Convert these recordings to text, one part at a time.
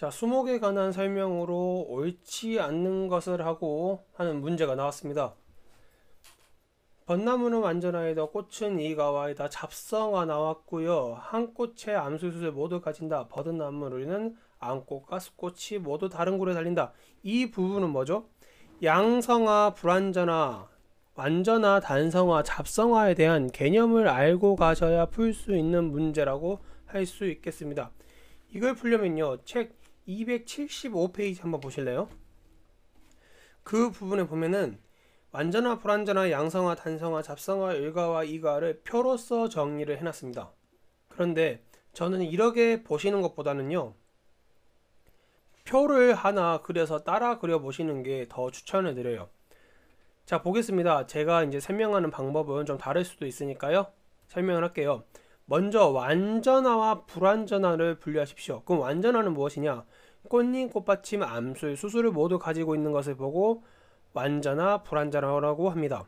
자, 수목에 관한 설명으로 옳지 않는 것을 하고 하는 문제가 나왔습니다. 벚나무는 완전하이다 꽃은 이가와이다 잡성아 나왔고요. 한 꽃의 암수수를 모두 가진다. 버나무는 암꽃과 수꽃이 모두 다른 굴에 달린다. 이 부분은 뭐죠? 양성아, 불완전아, 완전아, 단성아, 잡성아에 대한 개념을 알고 가셔야 풀 수 있는 문제라고 할 수 있겠습니다. 이걸 풀려면요. 책 275페이지 한번 보실래요? 그 부분에 보면은 완전화, 불완전화, 양성화, 단성화, 잡성화, 일과와이과를 표로서 정리를 해놨습니다. 그런데 저는 이렇게 보시는 것보다는요. 표를 하나 그려서 따라 그려보시는 게 더 추천을 드려요. 자 보겠습니다. 제가 이제 설명하는 방법은 좀 다를 수도 있으니까요. 설명을 할게요. 먼저 완전화와 불완전화를 분류하십시오. 그럼 완전화는 무엇이냐? 꽃잎, 꽃받침, 암술, 수술을 모두 가지고 있는 것을 보고 완전화, 불완전화라고 합니다.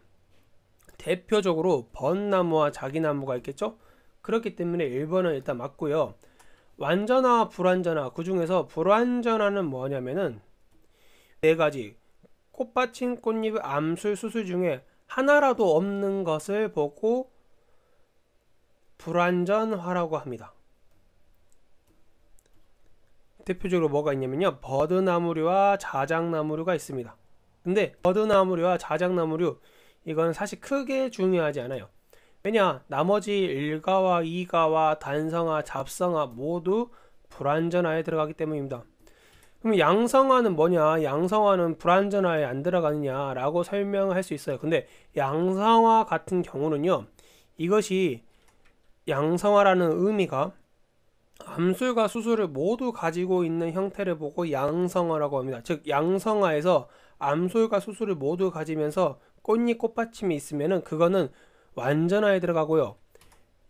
대표적으로 벚나무와 자기나무가 있겠죠? 그렇기 때문에 1번은 일단 맞고요. 완전화, 와 불완전화 그 중에서 불완전화는 뭐냐면은 네 가지 꽃받침, 꽃잎, 암술, 수술 중에 하나라도 없는 것을 보고 불완전화라고 합니다. 대표적으로 뭐가 있냐면요. 버드나무류와 자작나무류가 있습니다. 근데 버드나무류와 자작나무류 이건 사실 크게 중요하지 않아요. 왜냐 나머지 일가와 이가와 단성화 잡성화 모두 불완전화에 들어가기 때문입니다. 그럼 양성화는 뭐냐 양성화는 불완전화에 안 들어가느냐 라고 설명할 수 있어요. 근데 양성화 같은 경우는요 이것이 양성화라는 의미가 암술과 수술을 모두 가지고 있는 형태를 보고 양성화라고 합니다. 즉 양성화에서 암술과 수술을 모두 가지면서 꽃잎 꽃받침이 있으면 그거는 완전화에 들어가고요.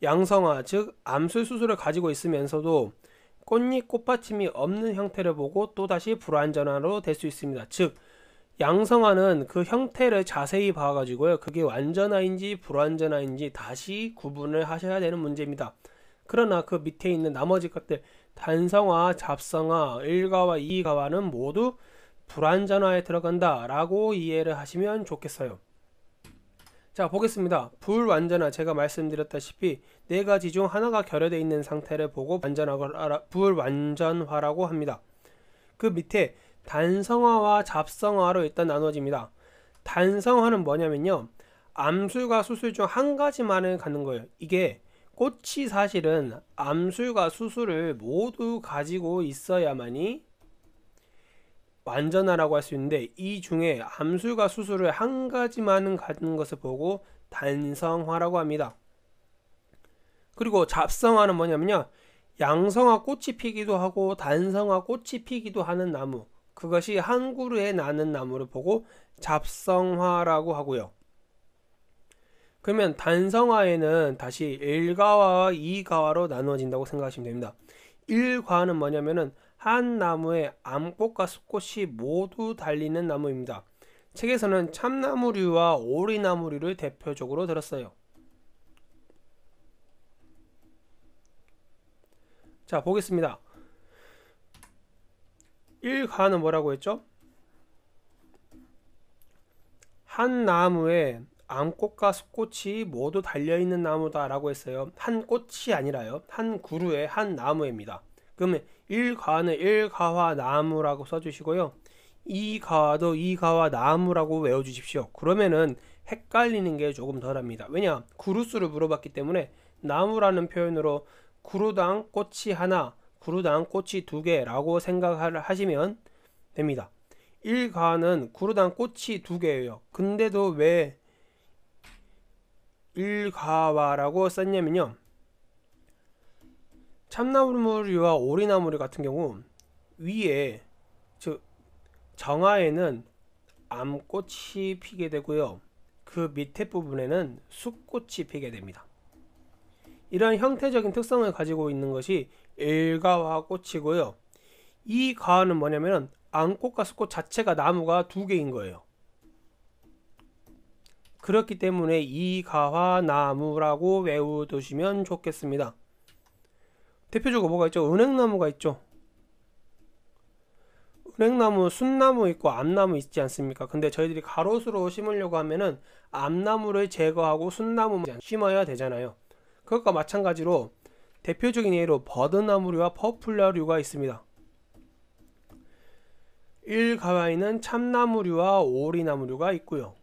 양성화 즉 암술 수술을 가지고 있으면서도 꽃잎 꽃받침이 없는 형태를 보고 또다시 불완전화로 될 수 있습니다. 즉 양성화는 그 형태를 자세히 봐가지고요. 그게 완전화인지 불완전화인지 다시 구분을 하셔야 되는 문제입니다. 그러나 그 밑에 있는 나머지 것들 단성화, 잡성화, 1가와 2가와는 모두 불완전화에 들어간다 라고 이해를 하시면 좋겠어요. 자 보겠습니다. 불완전화 제가 말씀드렸다시피 네 가지 중 하나가 결여되어 있는 상태를 보고 완전화, 불완전화라고 합니다. 그 밑에 단성화와 잡성화로 일단 나눠집니다. 단성화는 뭐냐면요. 암술과 수술 중 한 가지만을 갖는 거예요. 이게 꽃이 사실은 암술과 수술을 모두 가지고 있어야만이 완전하라고 할 수 있는데 이 중에 암술과 수술을 한 가지만은 갖는 것을 보고 단성화라고 합니다. 그리고 잡성화는 뭐냐면요. 양성화 꽃이 피기도 하고 단성화 꽃이 피기도 하는 나무. 그것이 한 그루에 나는 나무를 보고 잡성화라고 하고요. 그러면 단성화에는 다시 일가와와 이가와로 나누어진다고 생각하시면 됩니다. 일가는 뭐냐면은 한 나무에 암꽃과 숫꽃이 모두 달리는 나무입니다. 책에서는 참나무류와 오리나무류를 대표적으로 들었어요. 자, 보겠습니다. 1가는 뭐라고 했죠? 한 나무에 암꽃과 숫꽃이 모두 달려있는 나무다 라고 했어요. 한 꽃이 아니라요. 한 그루의 한 나무입니다. 그러면 1가는 1가와 나무라고 써주시고요. 2가와도 2가와 나무라고 외워주십시오. 그러면은 헷갈리는 게 조금 덜합니다. 왜냐? 그루수를 물어봤기 때문에 나무라는 표현으로 그루당 꽃이 하나, 구루당 꼬치 두개라고 생각하시면 됩니다. 1가는 그루당 꼬치 두개예요 근데도 왜 1가와라고 썼냐면요. 참나무류와 오리나무류 같은 경우 위에 즉 정화에는 암꽃이 피게 되고요. 그 밑에 부분에는 숫꽃이 피게 됩니다. 이러한 형태적인 특성을 가지고 있는 것이 일가화 꽃이고요. 이 가화는 뭐냐면 안꽃과 수꽃 자체가 나무가 두 개인 거예요. 그렇기 때문에 이 가화나무라고 외우두시면 좋겠습니다. 대표적으로 뭐가 있죠? 은행나무가 있죠. 은행나무, 순나무 있고 암나무 있지 않습니까? 근데 저희들이 가로수로 심으려고 하면은 암나무를 제거하고 순나무 만 심어야 되잖아요. 그것과 마찬가지로 대표적인 예로 버드나무류와 퍼플라류가 있습니다. 1가와에는 참나무류와 오리나무류가 있고요.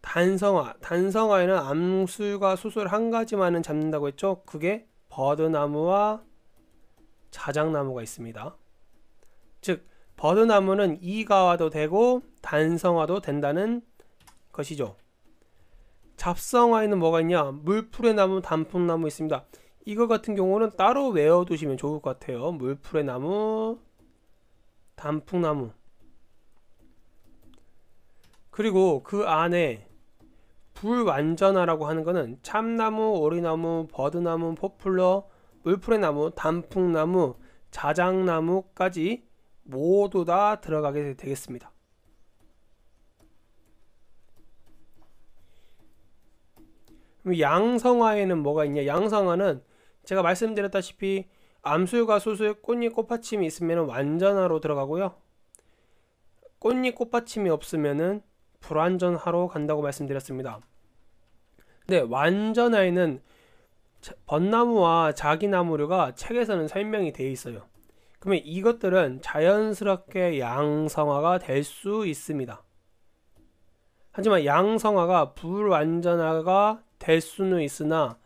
단성화, 단성화에는 암술과 수술 한 가지만은 잡는다고 했죠. 그게 버드나무와 자작나무가 있습니다. 즉 버드나무는 이가와도 되고 단성화도 된다는 것이죠. 잡성화에는 뭐가 있냐? 물풀에 나무, 단풍나무 있습니다. 이거 같은 경우는 따로 외워두시면 좋을 것 같아요. 물풀의 나무, 단풍나무. 그리고 그 안에 불완전화라고 하는 거는 참나무, 오리나무, 버드나무, 포플러, 물풀의 나무, 단풍나무, 자작나무까지 모두 다 들어가게 되겠습니다. 양성화에는 뭐가 있냐? 양성화는 제가 말씀드렸다시피 암술과 수술 꽃잎 꽃받침이 있으면 완전화로 들어가고요. 꽃잎 꽃받침이 없으면 불완전화로 간다고 말씀드렸습니다. 근데 완전화에는 벚나무와 자기나무류가 책에서는 설명이 되어 있어요. 그러면 이것들은 자연스럽게 양성화가 될 수 있습니다. 하지만 양성화가 불완전화가 될 수는 있으나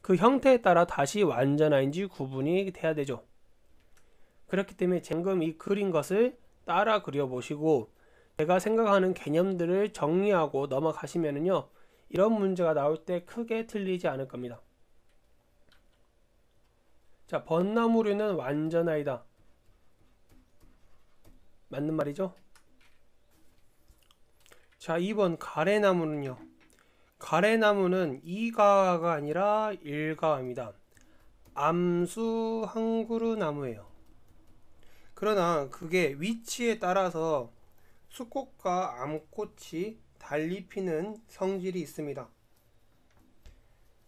그 형태에 따라 다시 완전한지 구분이 돼야 되죠. 그렇기 때문에 지금 이 그린 것을 따라 그려보시고 제가 생각하는 개념들을 정리하고 넘어가시면은요 이런 문제가 나올 때 크게 틀리지 않을 겁니다. 자번나무류는 완전하이다. 맞는 말이죠? 자 2번 가래나무는요. 가래나무는 이가가 아니라 일가입니다. 암수 한 그루 나무예요. 그러나 그게 위치에 따라서 수꽃과 암꽃이 달리 피는 성질이 있습니다.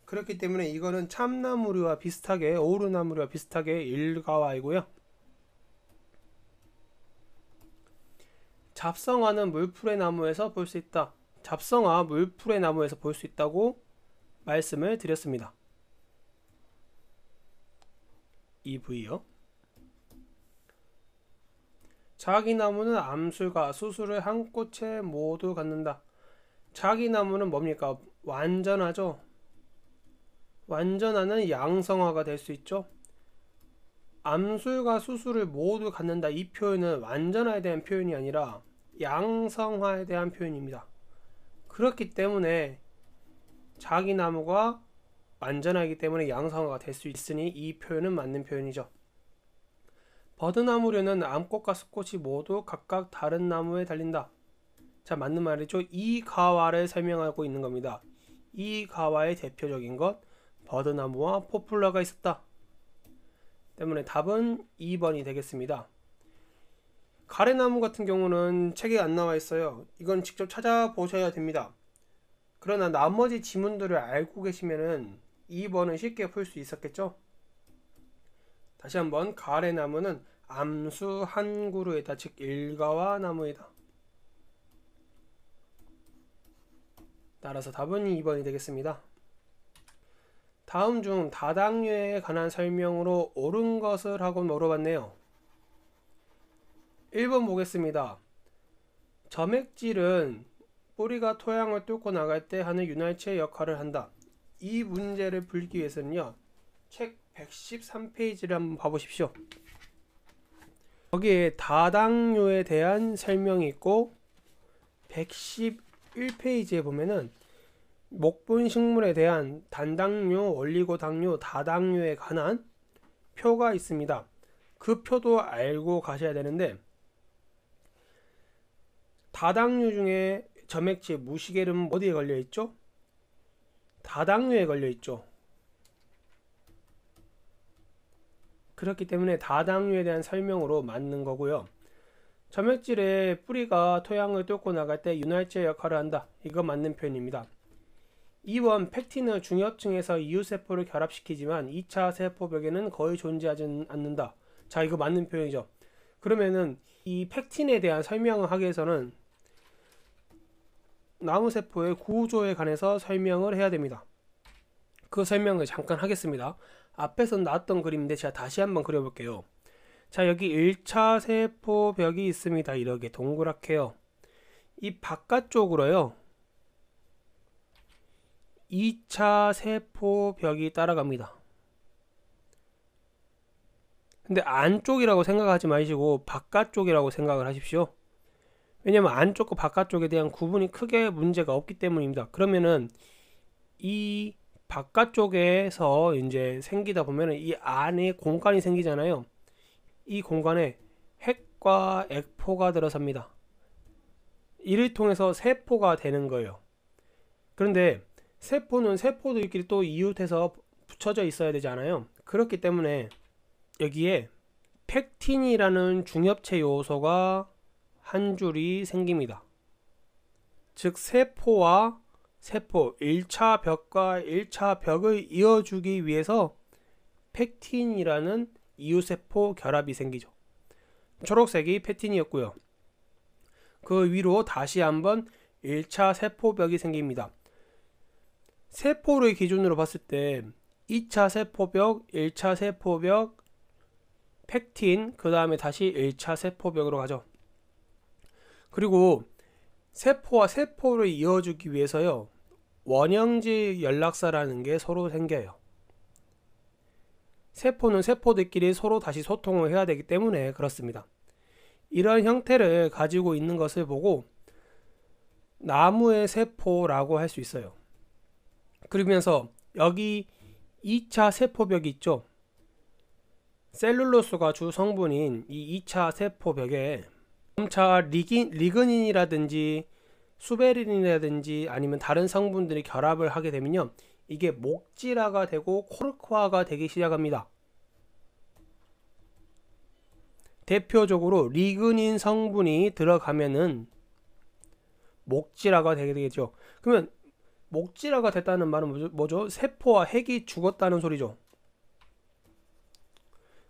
그렇기 때문에 이거는 참나무류와 비슷하게 오르나무류와 비슷하게 일가와이고요. 잡성화는 물풀의 나무에서 볼 수 있다. 잡성아 물풀의 나무에서 볼 수 있다고 말씀을 드렸습니다. EV요. 자기나무는 암술과 수술을 한 꽃에 모두 갖는다. 자기나무는 뭡니까? 완전하죠. 완전하는 양성화가 될 수 있죠. 암술과 수술을 모두 갖는다. 이 표현은 완전화에 대한 표현이 아니라 양성화에 대한 표현입니다. 그렇기 때문에 자기 나무가 완전하기 때문에 양성화가 될 수 있으니 이 표현은 맞는 표현이죠. 버드나무류는 암꽃과 수꽃이 모두 각각 다른 나무에 달린다. 자, 맞는 말이죠. 이 가와를 설명하고 있는 겁니다. 이 가와의 대표적인 것, 버드나무와 포플러가 있었다. 때문에 답은 2번이 되겠습니다. 가래나무 같은 경우는 책에 안 나와 있어요. 이건 직접 찾아보셔야 됩니다. 그러나 나머지 지문들을 알고 계시면 2번은 쉽게 풀 수 있었겠죠? 다시 한번 가래나무는 암수 한 그루에다 즉 일가와 나무이다. 따라서 답은 2번이 되겠습니다. 다음 중 다당류에 관한 설명으로 옳은 것을 하고 물어봤네요. 1번 보겠습니다. 점액질은 뿌리가 토양을 뚫고 나갈 때 하는 윤활체 역할을 한다. 이 문제를 풀기 위해서는요. 책 113페이지를 한번 봐보십시오. 여기에 다당류에 대한 설명이 있고 111페이지에 보면은 목분 식물에 대한 단당류, 올리고당류, 다당류에 관한 표가 있습니다. 그 표도 알고 가셔야 되는데 다당류 중에 점액체 무식겔은 어디에 걸려 있죠? 다당류에 걸려 있죠. 그렇기 때문에 다당류에 대한 설명으로 맞는 거고요. 점액질의 뿌리가 토양을 뚫고 나갈 때 윤활제 역할을 한다. 이거 맞는 표현입니다. 2번 팩틴은 중엽층에서 이웃세포를 결합시키지만 2차 세포벽에는 거의 존재하지 않는다. 자 이거 맞는 표현이죠. 그러면은 이 팩틴에 대한 설명을 하기 위해서는 나무세포의 구조에 관해서 설명을 해야 됩니다. 그 설명을 잠깐 하겠습니다. 앞에서 나왔던 그림인데 제가 다시 한번 그려볼게요. 자 여기 1차 세포벽이 있습니다. 이렇게 동그랗게요. 이 바깥쪽으로요. 2차 세포벽이 따라갑니다. 근데 안쪽이라고 생각하지 마시고 바깥쪽이라고 생각을 하십시오. 왜냐면 안쪽과 바깥쪽에 대한 구분이 크게 문제가 없기 때문입니다. 그러면은 이 바깥쪽에서 이제 생기다 보면은 이 안에 공간이 생기잖아요. 이 공간에 핵과 액포가 들어섭니다. 이를 통해서 세포가 되는 거예요. 그런데 세포는 세포들끼리 또 이웃해서 붙여져 있어야 되잖아요. 그렇기 때문에 여기에 팩틴이라는 중엽체 요소가 한 줄이 생깁니다. 즉 세포와 세포 1차 벽과 1차 벽을 이어주기 위해서 팩틴이라는 이웃세포 결합이 생기죠. 초록색이 팩틴이었고요. 그 위로 다시 한번 1차 세포벽이 생깁니다. 세포를 기준으로 봤을 때 2차 세포벽, 1차 세포벽, 팩틴, 그 다음에 다시 1차 세포벽으로 가죠. 그리고 세포와 세포를 이어주기 위해서요. 원형지 연락사라는 게 서로 생겨요. 세포는 세포들끼리 서로 다시 소통을 해야 되기 때문에 그렇습니다. 이런 형태를 가지고 있는 것을 보고 나무의 세포라고 할 수 있어요. 그러면서 여기 2차 세포벽이 있죠. 셀룰로스가 주 성분인 이 2차 세포벽에 점차 리긴, 리그닌이라든지 수베린이라든지 아니면 다른 성분들이 결합을 하게 되면요. 이게 목질화가 되고 코르크화가 되기 시작합니다. 대표적으로 리그닌 성분이 들어가면은 목질화가 되게 되겠죠. 그러면 목질화가 됐다는 말은 뭐죠? 뭐죠? 세포와 핵이 죽었다는 소리죠.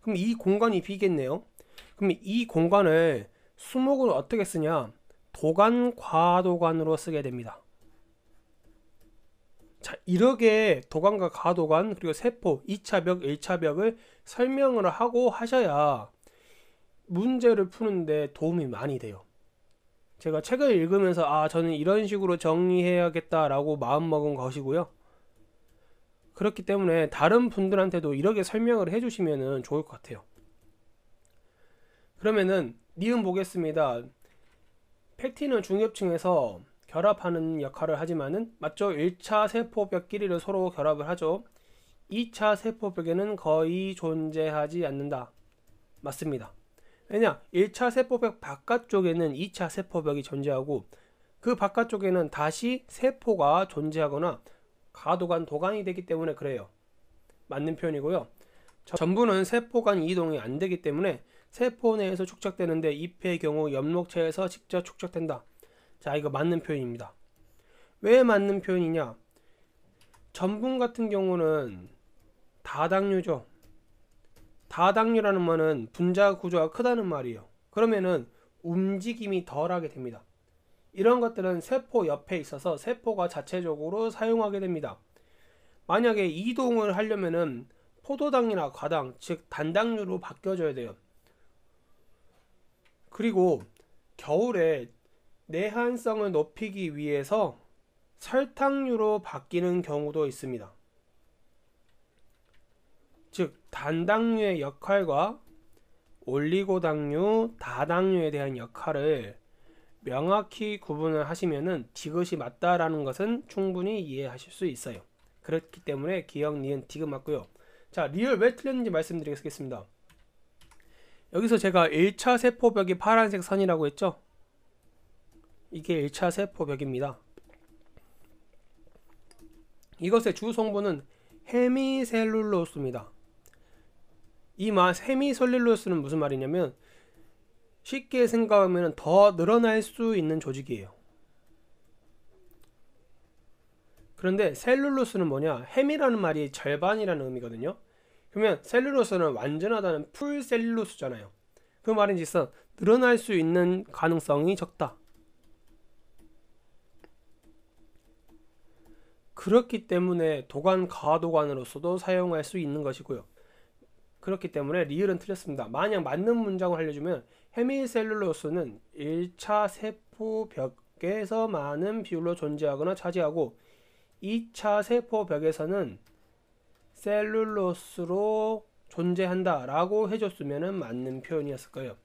그럼 이 공간이 비겠네요. 그럼 이 공간을 수목은 어떻게 쓰냐? 도관, 과도관으로 쓰게 됩니다. 자, 이렇게 도관과 과도관 그리고 세포, 2차벽, 1차벽을 설명을 하고 하셔야 문제를 푸는데 도움이 많이 돼요. 제가 책을 읽으면서 아, 저는 이런 식으로 정리해야겠다라고 마음먹은 것이고요. 그렇기 때문에 다른 분들한테도 이렇게 설명을 해주시면 좋을 것 같아요. 그러면은 니은 보겠습니다. 팩틴은 중엽층에서 결합하는 역할을 하지만은 맞죠? 1차 세포벽끼리를 서로 결합을 하죠. 2차 세포벽에는 거의 존재하지 않는다. 맞습니다. 왜냐? 1차 세포벽 바깥쪽에는 2차 세포벽이 존재하고 그 바깥쪽에는 다시 세포가 존재하거나 가도간 도간이 되기 때문에 그래요. 맞는 표현이고요. 전부는 세포간 이동이 안 되기 때문에 세포 내에서 축적되는데 잎의 경우 엽록체에서 직접 축적된다. 자, 이거 맞는 표현입니다. 왜 맞는 표현이냐? 전분 같은 경우는 다당류죠. 다당류라는 말은 분자 구조가 크다는 말이에요. 그러면은 움직임이 덜하게 됩니다. 이런 것들은 세포 옆에 있어서 세포가 자체적으로 사용하게 됩니다. 만약에 이동을 하려면은 포도당이나 과당, 즉 단당류로 바뀌어져야 돼요. 그리고 겨울에 내한성을 높이기 위해서 설탕류로 바뀌는 경우도 있습니다. 즉 단당류의 역할과 올리고당류, 다당류에 대한 역할을 명확히 구분을 하시면은 디귿이 맞다라는 것은 충분히 이해하실 수 있어요. 그렇기 때문에 기억, 니은, 디귿 맞고요. 자, 리얼 왜 틀렸는지 말씀드리겠습니다. 여기서 제가 1차 세포벽이 파란색 선이라고 했죠? 이게 1차 세포벽입니다. 이것의 주 성분은 헤미셀룰로스입니다. 이맛 헤미셀룰로스는 무슨 말이냐면 쉽게 생각하면 더 늘어날 수 있는 조직이에요. 그런데 셀룰로스는 뭐냐? 헤미라는 말이 절반이라는 의미거든요. 그러면 셀룰로스는 완전하다는 풀셀룰로스잖아요. 그 말인즉슨 늘어날 수 있는 가능성이 적다. 그렇기 때문에 도관 가도관으로서도 사용할 수 있는 것이고요. 그렇기 때문에 리을은 틀렸습니다. 만약 맞는 문장을 알려주면 헤미셀룰로스는 1차 세포벽에서 많은 비율로 존재하거나 차지하고 2차 세포벽에서는 셀룰로스로 존재한다 라고 해줬으면 맞는 표현이었을 거예요.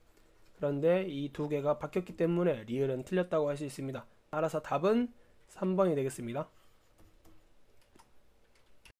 그런데 이 두 개가 바뀌었기 때문에 리을은 틀렸다고 할 수 있습니다. 따라서 답은 3번이 되겠습니다.